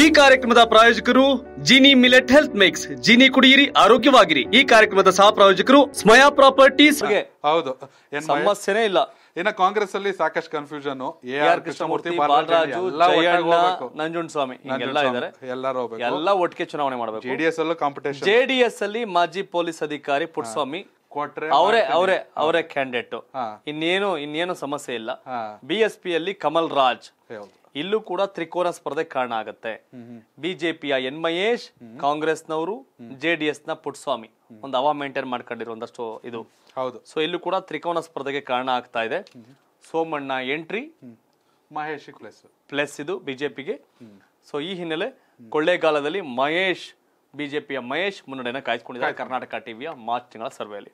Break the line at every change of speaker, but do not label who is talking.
ಈ ಕಾರ್ಯಕ್ರಮದ ಪ್ರಾಯೋಜಕರು Jini millet health mix Jini ಕುಡಿಯಿರಿ ಆರೋಗ್ಯವಾಗಿರಿ ಈ ಕಾರ್ಯಕ್ರಮದ ಸಹ ಪ್ರಾಯೋಜಕರು ಸ್ಮಯಾ ಪ್ರಾಪರ್ಟೀಸ್
ಹೌದು ಸಮಸ್ಯೆನೇ ಇಲ್ಲ ಇನ್ನ ಕಾಂಗ್ರೆಸ್ ಅಲ್ಲಿ ಸಾಕಷ್ಟು confusion A R Krishnamurthy
Nanjundaswamy ಎಲ್ಲ ಒಟ್ಟಿಗೆ ಚುನಾವಣೆ ಮಾಡಬೇಕು ಜೆಡಿಎಸ್ ಅಲ್ಲೂ ಕಾಂಪಿಟೇಷನ್ ಜೆಡಿಎಸ್ ಅಲ್ಲಿ ಮಾಜಿ ಪೊಲೀಸ್ ಅಧಿಕಾರಿ ಪುಟ್ಸ್ವಾಮಿ ಕೊಟ್ರೆ ಅವರೇ ಅವರೇ ಅವರೇ ಕ್ಯಾಂಡಿಡೇಟ್ ಇನ್ನೇನು ಇನ್ನೇನು ಸಮಸ್ಯೆ ಇಲ್ಲ ಬಿಎಸ್ಪಿ ಅಲ್ಲಿ ಕಮಲ್ ರಾಜ್ ಇಲ್ಲೂ ಕೂಡ ತ್ರಿಕೋನ ಸ್ಪರ್ಧೆ ಕಾರಣ ಆಗತ್ತೆ ಬಿಜೆಪಿಯ ಎನ್ ಮಹೇಶ್ ಕಾಂಗ್ರೆಸ್ನವರು ಜೆ ಡಿ ಎಸ್ ನ ಪುಟ್ಸ್ವಾಮಿ ಒಂದು ಅವ ಮೇಂಟೈನ್ ಮಾಡ್ಕೊಂಡಿರೋ ಇದು ಹೌದು ಸೊ ಇಲ್ಲೂ ಕೂಡ ತ್ರಿಕೋನ ಸ್ಪರ್ಧೆಗೆ ಕಾರಣ ಆಗ್ತಾ ಇದೆ Somanna entry
Mahesh plus
plus ಇದು ಬಿಜೆಪಿಗೆ ಸೊ ಈ ಹಿನ್ನೆಲೆ ಕೊಳ್ಳೇಗಾಲದಲ್ಲಿ ಮಹೇಶ್ ಬಿಜೆಪಿಯ ಮಹೇಶ್ ಮುನ್ನಡೆಯನ್ನು ಕಾಯ್ದುಕೊಂಡಿದ್ದಾರೆ ಕರ್ನಾಟಕ ಟಿವಿಯ ಮಾರ್ಚ್ ತಿಂಗಳ ಸರ್ವೆಯಲ್ಲಿ